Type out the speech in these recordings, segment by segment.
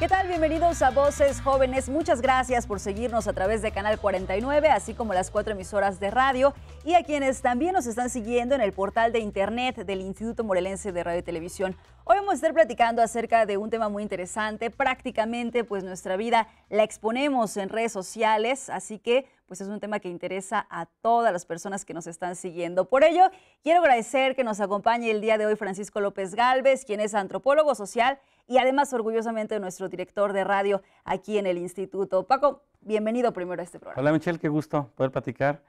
¿Qué tal? Bienvenidos a Voces Jóvenes. Muchas gracias por seguirnos a través de Canal 49, así como las cuatro emisoras de radio y a quienes también nos están siguiendo en el portal de internet del Instituto Morelense de Radio y Televisión. Hoy vamos a estar platicando acerca de un tema muy interesante. Prácticamente, pues nuestra vida la exponemos en redes sociales, así que pues es un tema que interesa a todas las personas que nos están siguiendo. Por ello, quiero agradecer que nos acompañe el día de hoy Francisco López Galvez, quien es antropólogo social y además orgullosamente nuestro director de radio aquí en el instituto. Paco, bienvenido primero a este programa. Hola Michelle, qué gusto poder platicar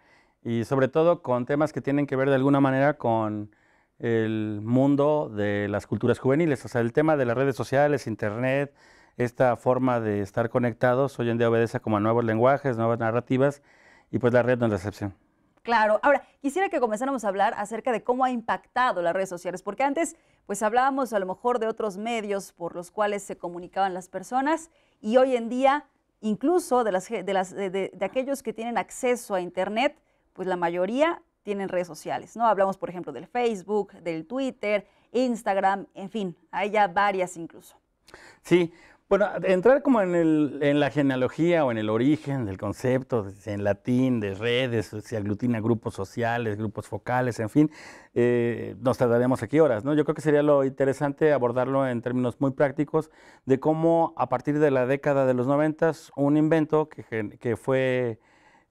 y sobre todo con temas que tienen que ver de alguna manera con el mundo de las culturas juveniles, o sea, el tema de las redes sociales, internet, esta forma de estar conectados hoy en día obedece como a nuevos lenguajes, nuevas narrativas y pues la red no es la excepción. Claro, ahora quisiera que comenzáramos a hablar acerca de cómo ha impactado las redes sociales, porque antes pues hablábamos a lo mejor de otros medios por los cuales se comunicaban las personas y hoy en día incluso de, las, de, aquellos que tienen acceso a Internet, pues la mayoría tienen redes sociales, ¿no? Hablamos por ejemplo del Facebook, del Twitter, Instagram, en fin, hay ya varias incluso. Sí, bueno, entrar como en, el, en, la genealogía o en el origen del concepto, en latín, de redes, se aglutina grupos sociales, grupos focales, en fin, eh, nos tardaríamos aquí horas, ¿no? Yo creo que sería lo interesante abordarlo en términos muy prácticos de cómo a partir de la década de los noventas un invento que, que fue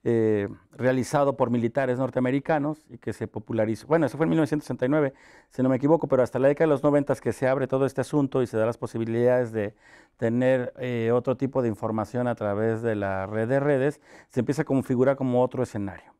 eh, realizado por militares norteamericanos y que se popularizó. Bueno, eso fue en 1969, si no me equivoco, pero hasta la década de los 90 que se abre todo este asunto y se da las posibilidades de tener eh, otro tipo de información a través de la red de redes, se empieza a configurar como otro escenario.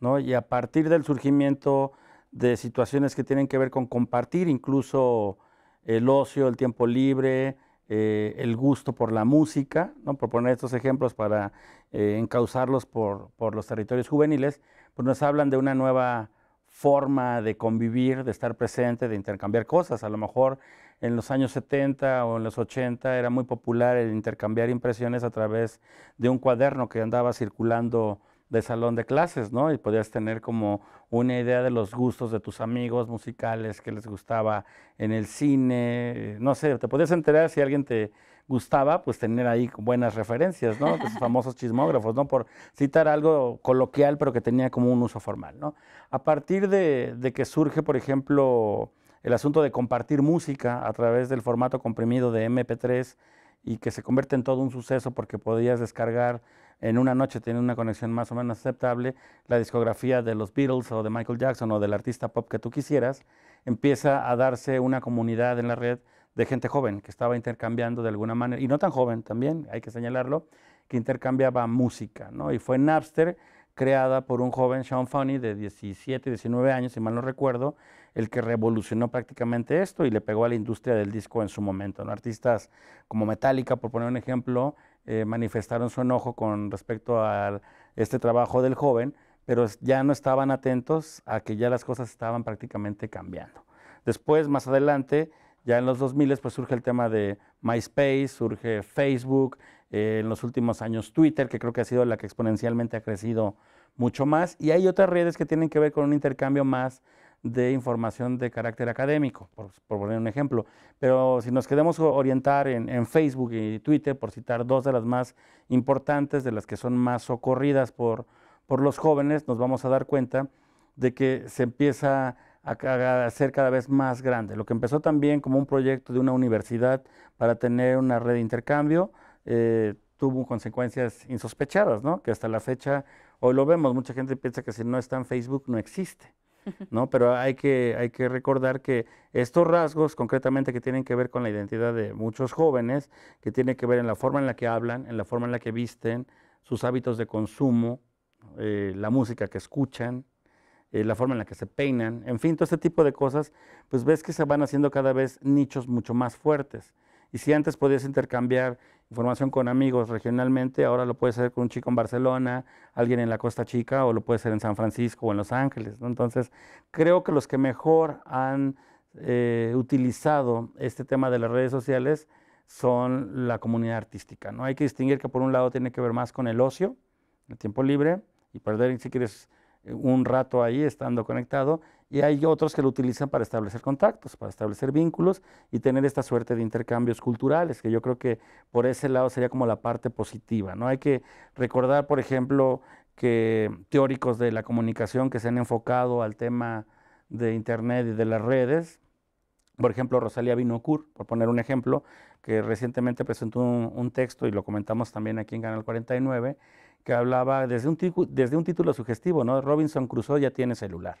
¿no? Y a partir del surgimiento de situaciones que tienen que ver con compartir incluso el ocio, el tiempo libre, eh, el gusto por la música, ¿no? por poner estos ejemplos para eh, encauzarlos por, por, los territorios juveniles, pues nos hablan de una nueva forma de convivir, de estar presente, de intercambiar cosas. A lo mejor en los años 70 o en los 80 era muy popular el intercambiar impresiones a través de un cuaderno que andaba circulando de salón de clases, ¿no? Y podías tener como una idea de los gustos de tus amigos musicales, que les gustaba en el cine, no sé, te podías enterar si alguien te gustaba, pues tener ahí buenas referencias, ¿no? Esos famosos chismógrafos, ¿no? Por citar algo coloquial, pero que tenía como un uso formal, ¿no? A partir de que surge, por ejemplo, el asunto de compartir música a través del formato comprimido de MP3 y que se convierte en todo un suceso porque podías descargar en una noche tiene una conexión más o menos aceptable, la discografía de los Beatles o de Michael Jackson o del artista pop que tú quisieras, empieza a darse una comunidad en la red de gente joven que estaba intercambiando de alguna manera, y no tan joven también, hay que señalarlo, que intercambiaba música, ¿no? Y fue Napster creada por un joven Sean Funny de 17, 19 años, si mal no recuerdo, el que revolucionó prácticamente esto y le pegó a la industria del disco en su momento. ¿no? Artistas como Metallica, por poner un ejemplo, eh, manifestaron su enojo con respecto a este trabajo del joven, pero ya no estaban atentos a que ya las cosas estaban prácticamente cambiando. Después, más adelante, ya en los 2000 pues surge el tema de MySpace, surge Facebook, eh, en los últimos años Twitter, que creo que ha sido la que exponencialmente ha crecido mucho más, y hay otras redes que tienen que ver con un intercambio más de información de carácter académico, por, poner un ejemplo. Pero si nos queremos orientar en, Facebook y Twitter, por citar dos de las más importantes, de las que son más socorridas por, por los jóvenes, nos vamos a dar cuenta de que se empieza a, hacer ser cada vez más grande. Lo que empezó también como un proyecto de una universidad para tener una red de intercambio, eh, tuvo consecuencias insospechadas, que hasta la fecha hoy lo vemos. Mucha gente piensa que si no está en Facebook no existe. ¿no? Pero hay que, recordar que estos rasgos, concretamente que tienen que ver con la identidad de muchos jóvenes, que tienen que ver en la forma en la que hablan, en la forma en la que visten, sus hábitos de consumo, eh, la música que escuchan, eh, la forma en la que se peinan, en fin, todo este tipo de cosas, pues ves que se van haciendo cada vez nichos mucho más fuertes. Y si antes podías intercambiar información con amigos regionalmente, ahora lo puedes hacer con un chico en Barcelona, alguien en la Costa Chica, o lo puedes hacer en San Francisco o en Los Ángeles. Entonces, creo que los que mejor han eh, utilizado este tema de las redes sociales son la comunidad artística. ¿no? Hay que distinguir que por un lado tiene que ver más con el ocio, el tiempo libre, y perder si quieres un rato ahí estando conectado, y hay otros que lo utilizan para establecer contactos, para establecer vínculos y tener esta suerte de intercambios culturales, que yo creo que por ese lado sería como la parte positiva. ¿no? Hay que recordar, por ejemplo, que teóricos de la comunicación que se han enfocado al tema de Internet y de las redes, por ejemplo, Rosalía Binocur, por poner un ejemplo, que recientemente presentó un, texto y lo comentamos también aquí en Canal 49, que hablaba desde un, título sugestivo, ¿no? Robinson Crusoe ya tiene celular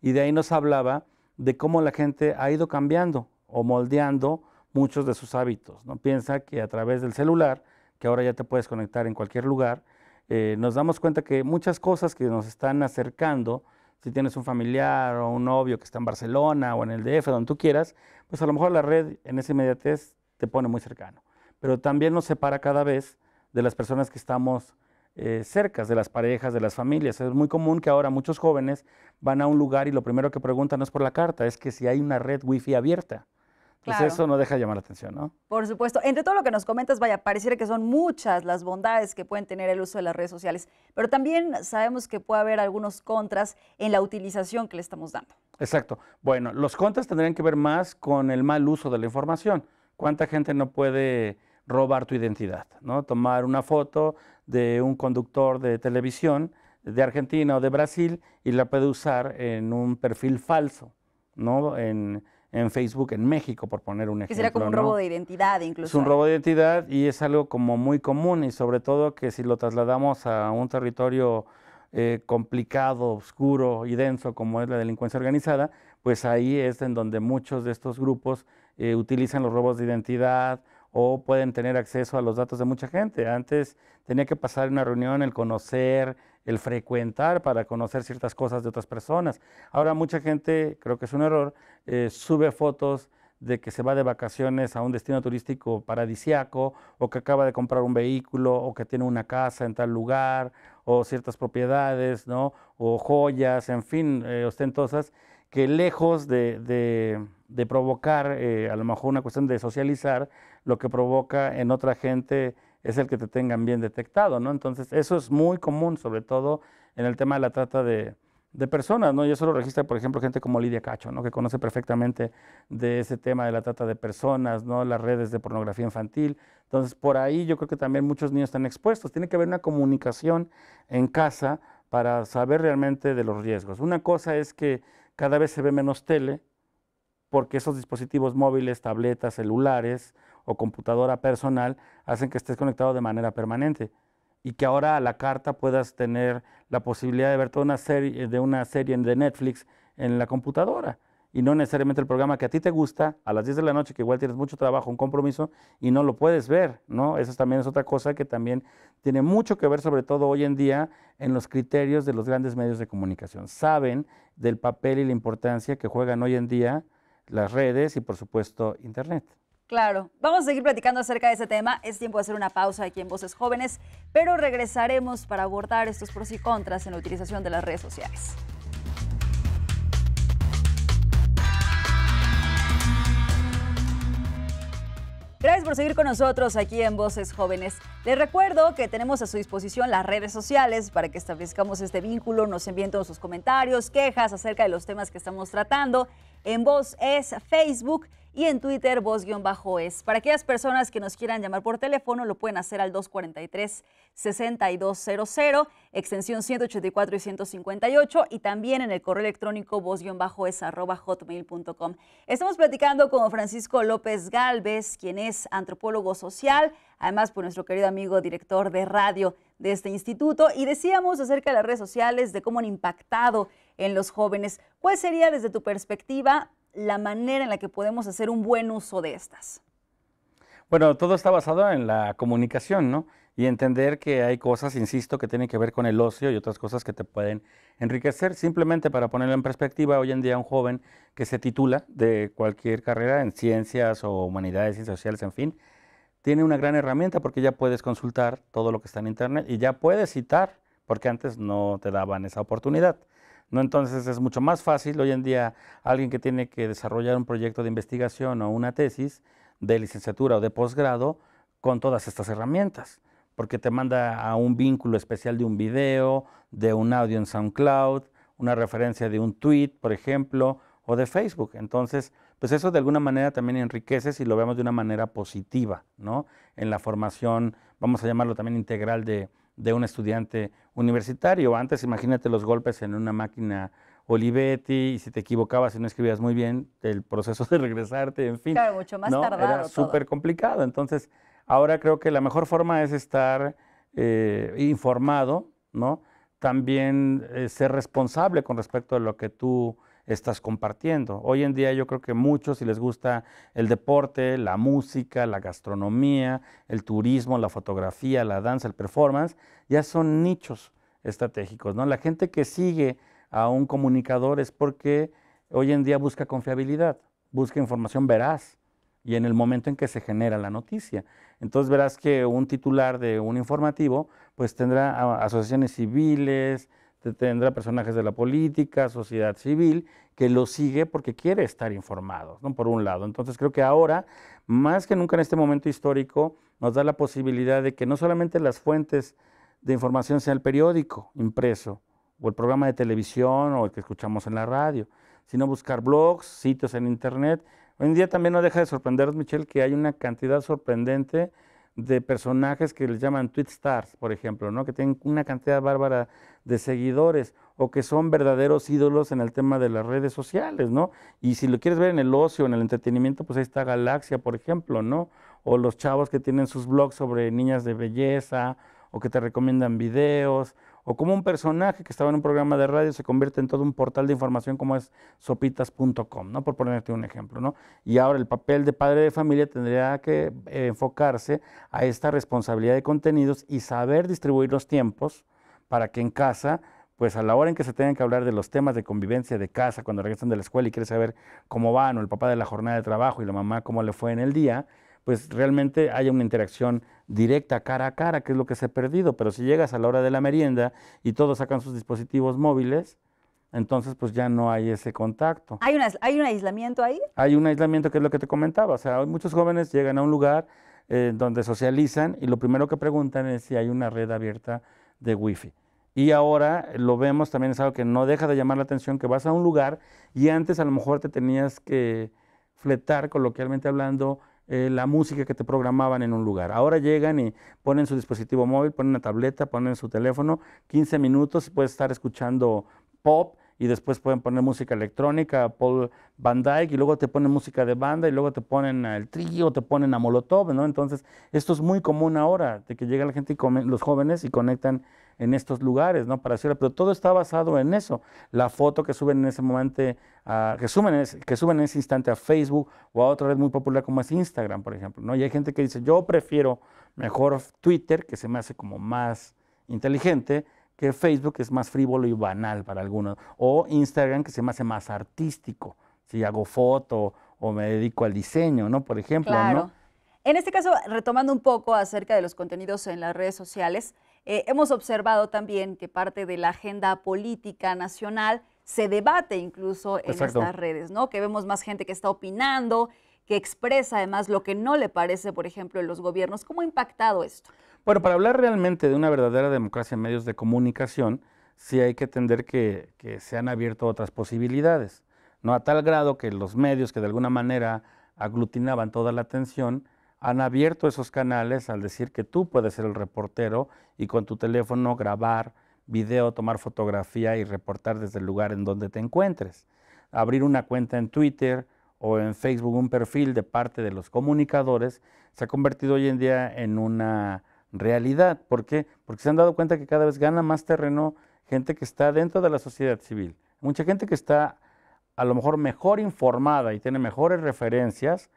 y de ahí nos hablaba de cómo la gente ha ido cambiando o moldeando muchos de sus hábitos. ¿no? Piensa que a través del celular, que ahora ya te puedes conectar en cualquier lugar, eh, nos damos cuenta que muchas cosas que nos están acercando, si tienes un familiar o un novio que está en Barcelona o en el DF, donde tú quieras, pues a lo mejor la red en esa inmediatez te pone muy cercano. Pero también nos separa cada vez de las personas que estamos eh, cercas de las parejas, de las familias. Es muy común que ahora muchos jóvenes van a un lugar y lo primero que preguntan no es por la carta, es que si hay una red wifi abierta. Entonces, eso no deja llamar la atención, ¿no? Por supuesto. Entre todo lo que nos comentas, vaya, pareciera que son muchas las bondades que pueden tener el uso de las redes sociales, pero también sabemos que puede haber algunos contras en la utilización que le estamos dando. Exacto. Bueno, los contras tendrían que ver más con el mal uso de la información. ¿Cuánta gente no puede robar tu identidad, ¿no? Tomar una foto, de un conductor de televisión de Argentina o de Brasil y la puede usar en un perfil falso, ¿no? En, Facebook en México, por poner un ejemplo. Que será como un robo de identidad incluso. Es un robo de identidad y es algo como muy común y sobre todo que si lo trasladamos a un territorio eh, complicado, oscuro y denso como es la delincuencia organizada, pues ahí es en donde muchos de estos grupos eh, utilizan los robos de identidad o pueden tener acceso a los datos de mucha gente. Antes tenía que pasar una reunión, el conocer, el frecuentar para conocer ciertas cosas de otras personas. Ahora mucha gente, creo que es un error, eh, sube fotos de que se va de vacaciones a un destino turístico paradisiaco o que acaba de comprar un vehículo o que tiene una casa en tal lugar o ciertas propiedades, ¿no? O joyas, en fin, eh, ostentosas que lejos de, provocar eh, a lo mejor una cuestión de socializar, lo que provoca en otra gente es el que te tengan bien detectado, ¿no? Entonces, eso es muy común, sobre todo en el tema de la trata de, personas, ¿no? Y eso lo registra, por ejemplo, gente como Lidia Cacho, ¿no? Que conoce perfectamente de ese tema de la trata de personas, ¿no? Las redes de pornografía infantil. Entonces, por ahí yo creo que también muchos niños están expuestos. Tiene que haber una comunicación en casa para saber realmente de los riesgos. Una cosa es que cada vez se ve menos tele porque esos dispositivos móviles, tabletas, celulares o computadora personal hacen que estés conectado de manera permanente y que ahora a la carta puedas tener la posibilidad de ver toda una serie de una serie de Netflix en la computadora y no necesariamente el programa que a ti te gusta a las 10 de la noche, que igual tienes mucho trabajo, un compromiso y no lo puedes ver, ¿no? Eso también es otra cosa que también tiene mucho que ver, sobre todo hoy en día, en los criterios de los grandes medios de comunicación. Saben del papel y la importancia que juegan hoy en día las redes y, por supuesto, Internet. Claro, vamos a seguir platicando acerca de ese tema. Es tiempo de hacer una pausa aquí en Voces Jóvenes, pero regresaremos para abordar estos pros y contras en la utilización de las redes sociales. Gracias por seguir con nosotros aquí en Voces Jóvenes. Les recuerdo que tenemos a su disposición las redes sociales para que establezcamos este vínculo, nos envíen todos sus comentarios, quejas acerca de los temas que estamos tratando en voz es Facebook y en Twitter voz-es. Para aquellas personas que nos quieran llamar por teléfono, lo pueden hacer al 243-6200, extensión 184 y 158, y también en el correo electrónico voz-es Estamos platicando con Francisco López Galvez, quien es antropólogo social, además por nuestro querido amigo director de radio de este instituto, y decíamos acerca de las redes sociales, de cómo han impactado en los jóvenes. ¿Cuál sería desde tu perspectiva la manera en la que podemos hacer un buen uso de estas? Bueno, todo está basado en la comunicación, ¿no? Y entender que hay cosas, insisto, que tienen que ver con el ocio y otras cosas que te pueden enriquecer. Simplemente para ponerlo en perspectiva, hoy en día un joven que se titula de cualquier carrera en ciencias o humanidades, y sociales, en fin, tiene una gran herramienta porque ya puedes consultar todo lo que está en Internet y ya puedes citar, porque antes no te daban esa oportunidad. ¿no? Entonces es mucho más fácil hoy en día alguien que tiene que desarrollar un proyecto de investigación o una tesis de licenciatura o de posgrado con todas estas herramientas, porque te manda a un vínculo especial de un video, de un audio en SoundCloud, una referencia de un tweet, por ejemplo, o de Facebook. Entonces, pues eso de alguna manera también enriquece si lo vemos de una manera positiva, ¿no? En la formación, vamos a llamarlo también integral de, de un estudiante universitario. Antes, imagínate los golpes en una máquina Olivetti, y si te equivocabas y no escribías muy bien, el proceso de regresarte, en fin. mucho más Era súper complicado. Entonces, ahora creo que la mejor forma es estar eh, informado, ¿no? También eh, ser responsable con respecto a lo que tú estás compartiendo. Hoy en día yo creo que muchos, si les gusta el deporte, la música, la gastronomía, el turismo, la fotografía, la danza, el performance, ya son nichos estratégicos. ¿no? La gente que sigue a un comunicador es porque hoy en día busca confiabilidad, busca información veraz y en el momento en que se genera la noticia. Entonces verás que un titular de un informativo pues tendrá asociaciones civiles, tendrá personajes de la política, sociedad civil, que lo sigue porque quiere estar informado, ¿no? por un lado. Entonces creo que ahora, más que nunca en este momento histórico, nos da la posibilidad de que no solamente las fuentes de información sean el periódico impreso, o el programa de televisión, o el que escuchamos en la radio, sino buscar blogs, sitios en internet. Hoy en día también no deja de sorprender, Michelle, que hay una cantidad sorprendente de personajes que les llaman tweet stars, por ejemplo, ¿no? que tienen una cantidad bárbara de seguidores o que son verdaderos ídolos en el tema de las redes sociales, ¿no? Y si lo quieres ver en el ocio, en el entretenimiento, pues ahí está Galaxia, por ejemplo, ¿no? O los chavos que tienen sus blogs sobre niñas de belleza o que te recomiendan videos o como un personaje que estaba en un programa de radio se convierte en todo un portal de información como es sopitas.com, ¿no? por ponerte un ejemplo. ¿no? Y ahora el papel de padre de familia tendría que eh, enfocarse a esta responsabilidad de contenidos y saber distribuir los tiempos para que en casa pues a la hora en que se tengan que hablar de los temas de convivencia de casa, cuando regresan de la escuela y quieren saber cómo van, o el papá de la jornada de trabajo y la mamá cómo le fue en el día, pues realmente hay una interacción directa, cara a cara, que es lo que se ha perdido. Pero si llegas a la hora de la merienda y todos sacan sus dispositivos móviles, entonces pues ya no hay ese contacto. ¿Hay, una, ¿Hay un aislamiento ahí? Hay un aislamiento que es lo que te comentaba. O sea, muchos jóvenes llegan a un lugar eh, donde socializan y lo primero que preguntan es si hay una red abierta de wifi. Y ahora eh, lo vemos también es algo que no deja de llamar la atención, que vas a un lugar y antes a lo mejor te tenías que fletar, coloquialmente hablando, eh, la música que te programaban en un lugar. Ahora llegan y ponen su dispositivo móvil, ponen una tableta, ponen su teléfono, 15 minutos y puedes estar escuchando pop y después pueden poner música electrónica, Paul Van Dyke, y luego te ponen música de banda, y luego te ponen al trío, te ponen a Molotov, ¿no? Entonces, esto es muy común ahora, de que llega la gente y los jóvenes y conectan en estos lugares, ¿no? Para hacerlo, pero todo está basado en eso. La foto que suben en ese momento, ah, que, suben en ese, que suben ese instante a Facebook o a otra red muy popular como es Instagram, por ejemplo, ¿no? Y hay gente que dice, yo prefiero mejor Twitter, que se me hace como más inteligente, que Facebook que es más frívolo y banal para algunos, o Instagram que se me hace más artístico, si hago foto o me dedico al diseño, ¿no? Por ejemplo, claro. En este caso, retomando un poco acerca de los contenidos en las redes sociales, eh, hemos observado también que parte de la agenda política nacional se debate incluso en estas redes, ¿no? Que vemos más gente que está opinando, que expresa además lo que no le parece, por ejemplo, en los gobiernos. ¿Cómo ha impactado esto? Bueno, para hablar realmente de una verdadera democracia en medios de comunicación, sí hay que entender que, que se han abierto otras posibilidades, ¿no? A tal grado que los medios que de alguna manera aglutinaban toda la atención, han abierto esos canales al decir que tú puedes ser el reportero y con tu teléfono grabar video, tomar fotografía y reportar desde el lugar en donde te encuentres. Abrir una cuenta en Twitter o en Facebook, un perfil de parte de los comunicadores, se ha convertido hoy en día en una realidad. ¿Por qué? Porque se han dado cuenta que cada vez gana más terreno gente que está dentro de la sociedad civil. Mucha gente que está a lo mejor mejor informada y tiene mejores referencias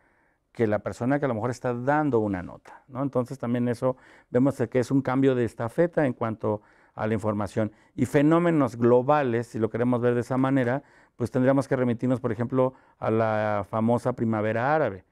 que la persona que a lo mejor está dando una nota. ¿no? Entonces también eso vemos que es un cambio de estafeta en cuanto a la información. Y fenómenos globales, si lo queremos ver de esa manera, pues tendríamos que remitirnos, por ejemplo, a la famosa primavera árabe,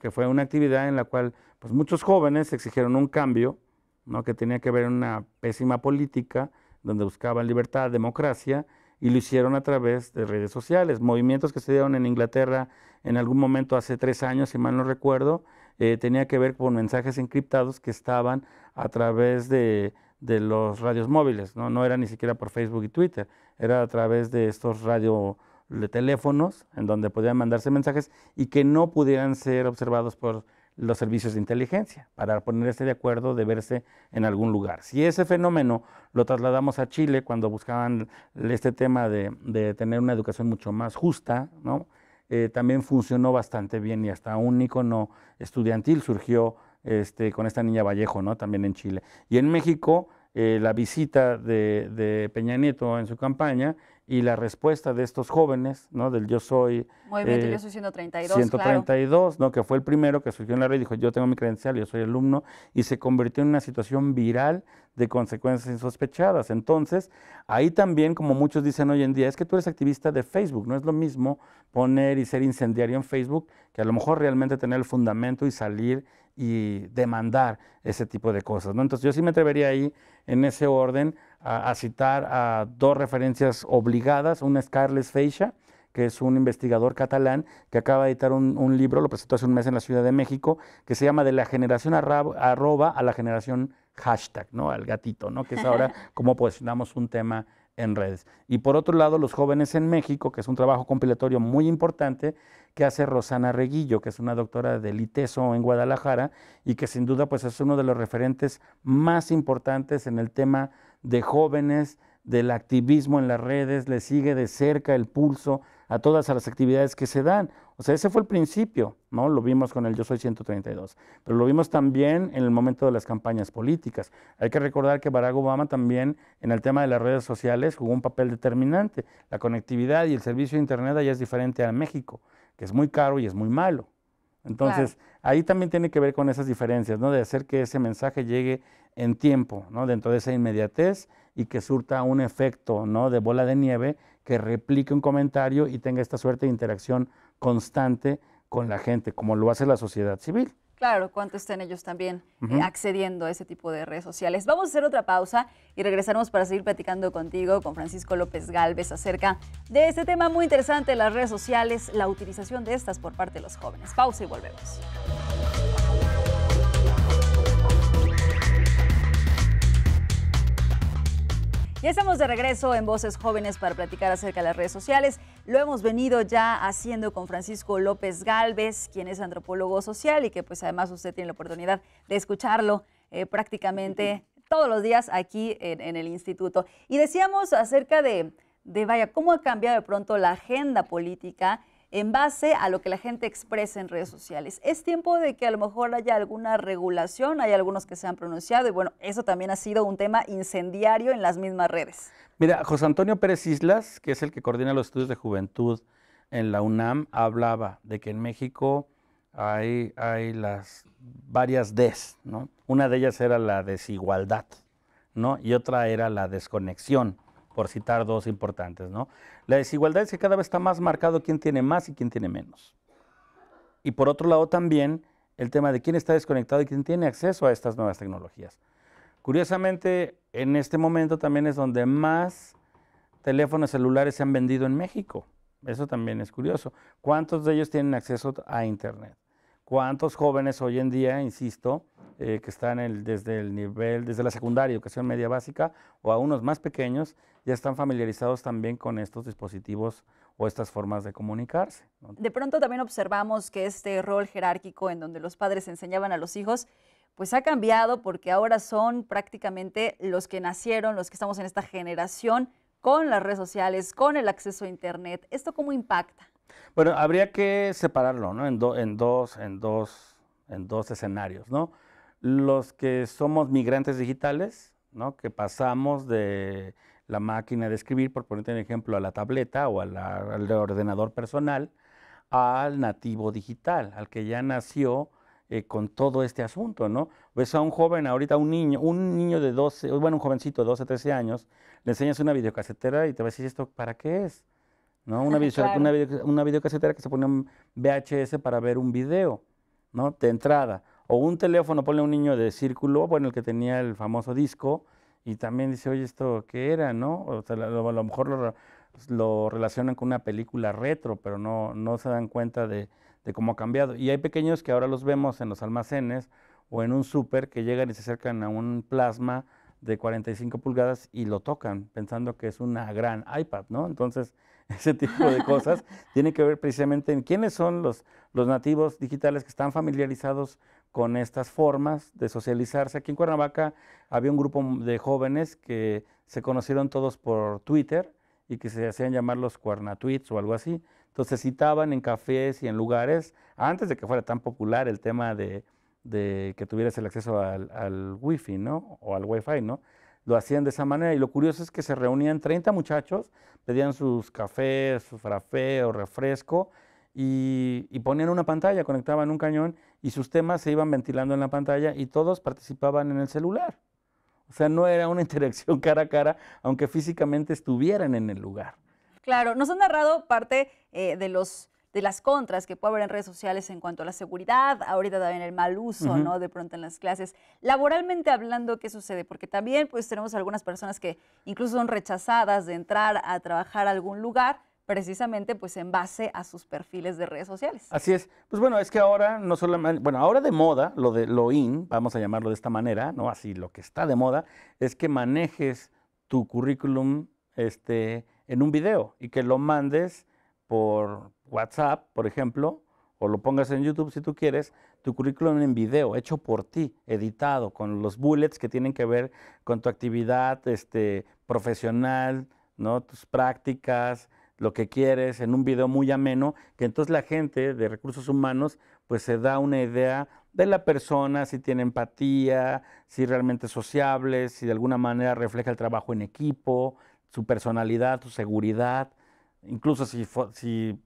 que fue una actividad en la cual pues, muchos jóvenes exigieron un cambio ¿no? que tenía que ver con una pésima política, donde buscaban libertad, democracia, y lo hicieron a través de redes sociales. Movimientos que se dieron en Inglaterra en algún momento hace tres años, si mal no recuerdo, eh, tenía que ver con mensajes encriptados que estaban a través de, los radios móviles, ¿no? no era ni siquiera por Facebook y Twitter, era a través de estos radio de teléfonos en donde podían mandarse mensajes y que no pudieran ser observados por los servicios de inteligencia para ponerse de acuerdo de verse en algún lugar. Si ese fenómeno lo trasladamos a Chile cuando buscaban este tema de, tener una educación mucho más justa, ¿no? Eh, también funcionó bastante bien y hasta un icono estudiantil surgió este, con esta niña Vallejo, ¿no? también en Chile. Y en México eh, la visita de, Peña Nieto en su campaña y la respuesta de estos jóvenes, ¿no? Del yo soy... Movimiento eh, Yo Soy 132, 132, ¿no? Que fue el primero que surgió en la red y dijo, yo tengo mi credencial, yo soy alumno, y se convirtió en una situación viral de consecuencias insospechadas. Entonces, ahí también, como muchos dicen hoy en día, es que tú eres activista de Facebook, no es lo mismo poner y ser incendiario en Facebook que a lo mejor realmente tener el fundamento y salir y demandar ese tipo de cosas. ¿no? Entonces yo sí me atrevería ahí, en ese orden, a, citar a dos referencias obligadas, una es Carles Feixa, que es un investigador catalán que acaba de editar un, un, libro, lo presentó hace un mes en la Ciudad de México, que se llama De la generación arroba a la generación hashtag, ¿no? Al gatito, ¿no? Que es ahora cómo posicionamos un tema en redes. Y por otro lado, Los jóvenes en México, que es un trabajo compilatorio muy importante que hace Rosana Reguillo, que es una doctora de ITESO en Guadalajara y que sin duda pues, es uno de los referentes más importantes en el tema de jóvenes, del activismo en las redes, le sigue de cerca el pulso a todas las actividades que se dan. O sea, ese fue el principio, ¿no? Lo vimos con el Yo Soy 132, pero lo vimos también en el momento de las campañas políticas. Hay que recordar que Barack Obama también en el tema de las redes sociales jugó un papel determinante. La conectividad y el servicio de Internet allá es diferente a México, que es muy caro y es muy malo. Entonces, ahí también tiene que ver con esas diferencias, ¿no? De hacer que ese mensaje llegue en tiempo, ¿no? Dentro de esa inmediatez y que surta un efecto, ¿no? De bola de nieve que replique un comentario y tenga esta suerte de interacción constante con la gente, como lo hace la sociedad civil. Claro, cuánto estén ellos también eh, accediendo a ese tipo de redes sociales. Vamos a hacer otra pausa y regresaremos para seguir platicando contigo, con Francisco López Galvez, acerca de este tema muy interesante, las redes sociales, la utilización de estas por parte de los jóvenes. Pausa y volvemos. Ya estamos de regreso en Voces Jóvenes para platicar acerca de las redes sociales. Lo hemos venido ya haciendo con Francisco López Galvez, quien es antropólogo social y que pues además usted tiene la oportunidad de escucharlo eh, prácticamente todos los días aquí en, el instituto. Y decíamos acerca de, de, vaya, cómo ha cambiado de pronto la agenda política en base a lo que la gente expresa en redes sociales. Es tiempo de que a lo mejor haya alguna regulación, hay algunos que se han pronunciado y bueno, eso también ha sido un tema incendiario en las mismas redes. Mira, José Antonio Pérez Islas, que es el que coordina los estudios de juventud en la UNAM, hablaba de que en México hay, las varias Ds, ¿no? Una de ellas era la desigualdad, ¿no? Y otra era la desconexión por citar dos importantes. ¿no? La desigualdad es que cada vez está más marcado quién tiene más y quién tiene menos. Y por otro lado también el tema de quién está desconectado y quién tiene acceso a estas nuevas tecnologías. Curiosamente, en este momento también es donde más teléfonos celulares se han vendido en México. Eso también es curioso. ¿Cuántos de ellos tienen acceso a Internet? ¿Cuántos jóvenes hoy en día, insisto, eh, que están desde el nivel, desde la secundaria, educación media básica, o a unos más pequeños, ya están familiarizados también con estos dispositivos o estas formas de comunicarse. De pronto también observamos que este rol jerárquico en donde los padres enseñaban a los hijos, pues ha cambiado porque ahora son prácticamente los que nacieron, los que estamos en esta generación, con las redes sociales, con el acceso a Internet. ¿Esto cómo impacta? Bueno, habría que separarlo ¿no? en, en, dos, escenarios. ¿no? Los que somos migrantes digitales, ¿no? que pasamos de la máquina de escribir, por poner un ejemplo, a la tableta o al ordenador personal, al nativo digital, al que ya nació eh, con todo este asunto, ¿no? Ves a un joven ahorita, un niño, un niño de 12, bueno, un jovencito de 12, 13 años, le enseñas una videocasetera y te vas a decir, ¿esto para qué es? Una, videocasetera que se pone un VHS para ver un video, ¿no? De entrada. O un teléfono, ponle un niño de círculo, bueno, el que tenía el famoso disco, y también dice, oye, ¿esto qué era, no? O sea, a lo mejor lo, relacionan con una película retro, pero no, no se dan cuenta de, de cómo ha cambiado. Y hay pequeños que ahora los vemos en los almacenes o en un súper que llegan y se acercan a un plasma de 45 pulgadas y lo tocan, pensando que es una gran iPad, ¿no? Entonces, ese tipo de cosas, tiene que ver precisamente en quiénes son los, nativos digitales que están familiarizados con estas formas de socializarse. Aquí en Cuernavaca había un grupo de jóvenes que se conocieron todos por Twitter y que se hacían llamar los Cuernatweets o algo así. Entonces citaban en cafés y en lugares, antes de que fuera tan popular el tema de, que tuvieras el acceso al, al wifi, ¿no? O al Wi-Fi, ¿no? lo hacían de esa manera. Y lo curioso es que se reunían 30 muchachos, pedían sus cafés, su frafé o refresco y, y, ponían una pantalla, conectaban un cañón y sus temas se iban ventilando en la pantalla y todos participaban en el celular. O sea, no era una interacción cara a cara, aunque físicamente estuvieran en el lugar. Claro, nos han narrado parte eh, de los de las contras que puede haber en redes sociales en cuanto a la seguridad, ahorita también el mal uso, ¿no? De pronto en las clases. Laboralmente hablando, ¿qué sucede? Porque también pues tenemos algunas personas que incluso son rechazadas de entrar a trabajar a algún lugar precisamente pues en base a sus perfiles de redes sociales. Así es. Pues bueno, es que ahora no solamente, bueno, ahora de moda, lo de lo in, vamos a llamarlo de esta manera, ¿no? Así lo que está de moda es que manejes tu currículum este en un video y que lo mandes por WhatsApp, por ejemplo, o lo pongas en YouTube si tú quieres, tu currículum en video, hecho por ti, editado, con los bullets que tienen que ver con tu actividad este, profesional, ¿no? tus prácticas, lo que quieres, en un video muy ameno, que entonces la gente de recursos humanos pues se da una idea de la persona, si tiene empatía, si realmente es sociable, si de alguna manera refleja el trabajo en equipo, su personalidad, su seguridad, incluso si, si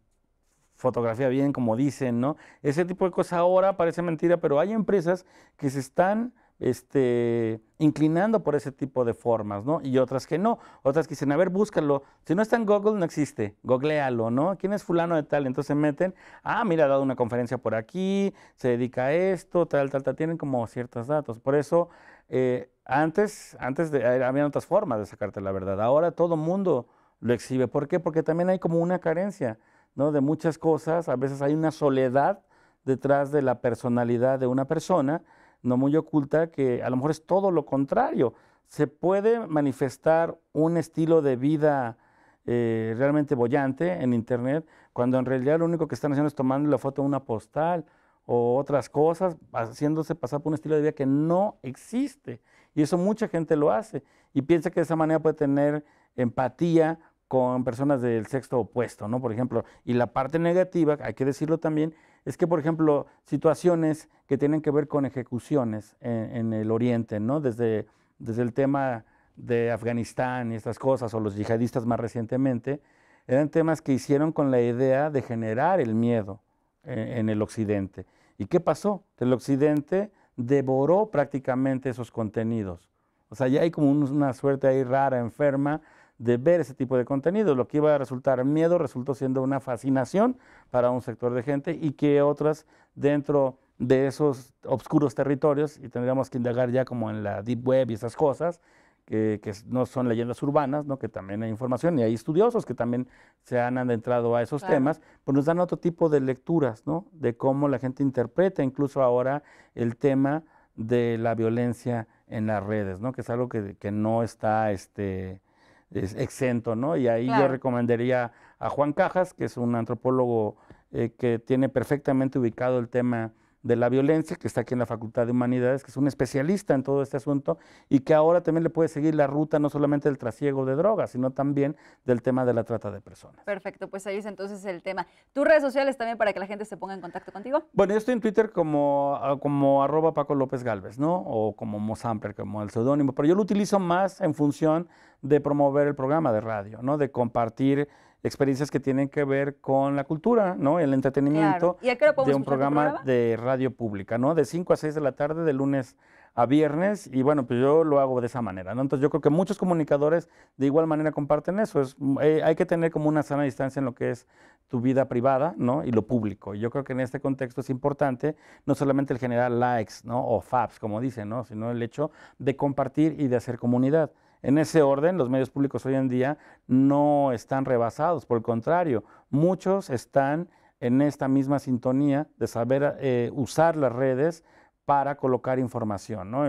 fotografía bien, como dicen, ¿no? Ese tipo de cosas ahora parece mentira, pero hay empresas que se están este, inclinando por ese tipo de formas, ¿no? Y otras que no, otras que dicen, a ver, búscalo, si no está en Google no existe, googlealo, ¿no? ¿Quién es fulano de tal? Entonces se meten, ah, mira, ha dado una conferencia por aquí, se dedica a esto, tal, tal, tal, tienen como ciertos datos. Por eso, eh, antes, antes de, eh, había otras formas de sacarte la verdad, ahora todo mundo lo exhibe. ¿Por qué? Porque también hay como una carencia de muchas cosas, a veces hay una soledad detrás de la personalidad de una persona, no muy oculta, que a lo mejor es todo lo contrario. Se puede manifestar un estilo de vida eh, realmente bollante en Internet, cuando en realidad lo único que están haciendo es tomando la foto de una postal o otras cosas, haciéndose pasar por un estilo de vida que no existe. Y eso mucha gente lo hace y piensa que de esa manera puede tener empatía con personas del sexo opuesto, ¿no? Por ejemplo, y la parte negativa, hay que decirlo también, es que, por ejemplo, situaciones que tienen que ver con ejecuciones en, el Oriente, ¿no? Desde, desde el tema de Afganistán y estas cosas, o los yihadistas más recientemente, eran temas que hicieron con la idea de generar el miedo en, el Occidente. ¿Y qué pasó? El Occidente devoró prácticamente esos contenidos. O sea, ya hay como una suerte ahí rara, enferma, de ver ese tipo de contenido. Lo que iba a resultar miedo resultó siendo una fascinación para un sector de gente y que otras dentro de esos oscuros territorios, y tendríamos que indagar ya como en la deep web y esas cosas, que, no son leyendas urbanas, ¿no? que también hay información y hay estudiosos que también se han adentrado a esos temas, pues nos dan otro tipo de lecturas, ¿no? de cómo la gente interpreta incluso ahora el tema de la violencia en las redes, ¿no? que es algo que, que no está... Este, es exento, ¿no? Y ahí yo recomendaría a Juan Cajas, que es un antropólogo eh, que tiene perfectamente ubicado el tema de la violencia, que está aquí en la Facultad de Humanidades, que es un especialista en todo este asunto y que ahora también le puede seguir la ruta no solamente del trasiego de drogas, sino también del tema de la trata de personas. Perfecto, pues ahí es entonces el tema. ¿Tus redes sociales también para que la gente se ponga en contacto contigo? Bueno, yo estoy en Twitter como, ah, como arroba Paco López Galvez, ¿no? O como Mozamper, como el seudónimo, pero yo lo utilizo más en función de promover el programa de radio, ¿no? De compartir experiencias que tienen que ver con la cultura, ¿no? El entretenimiento de un programa, de radio pública, ¿no? De 5 a 6 de la tarde, de lunes a viernes, y bueno, pues yo lo hago de esa manera, ¿no? Entonces yo creo que muchos comunicadores de igual manera comparten eso. Es, eh, hay que tener como una sana distancia en lo que es tu vida privada, ¿no? Y lo público. Y yo creo que en este contexto es importante no solamente el generar likes, ¿no? O faps, como dicen, ¿no? Sino el hecho de compartir y de hacer comunidad. En ese orden, los medios públicos hoy en día no están rebasados, por el contrario, muchos están en esta misma sintonía de saber eh, usar las redes para colocar información. ¿no?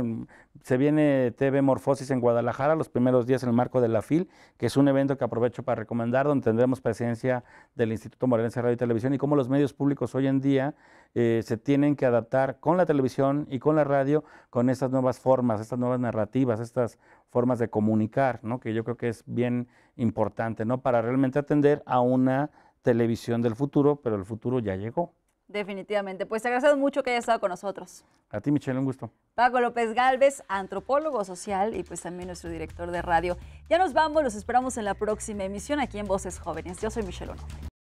se viene TV Morfosis en Guadalajara los primeros días en el marco de la FIL, que es un evento que aprovecho para recomendar, donde tendremos presencia del Instituto Morelense Radio y Televisión y cómo los medios públicos hoy en día eh, se tienen que adaptar con la televisión y con la radio con estas nuevas formas, estas nuevas narrativas, estas formas de comunicar, ¿no? que yo creo que es bien importante ¿no? para realmente atender a una televisión del futuro, pero el futuro ya llegó. Definitivamente. Pues te agradecemos mucho que hayas estado con nosotros. A ti, Michelle, un gusto. Paco López Galvez, antropólogo social y pues también nuestro director de radio. Ya nos vamos, los esperamos en la próxima emisión aquí en Voces Jóvenes. Yo soy Michelle Onofre.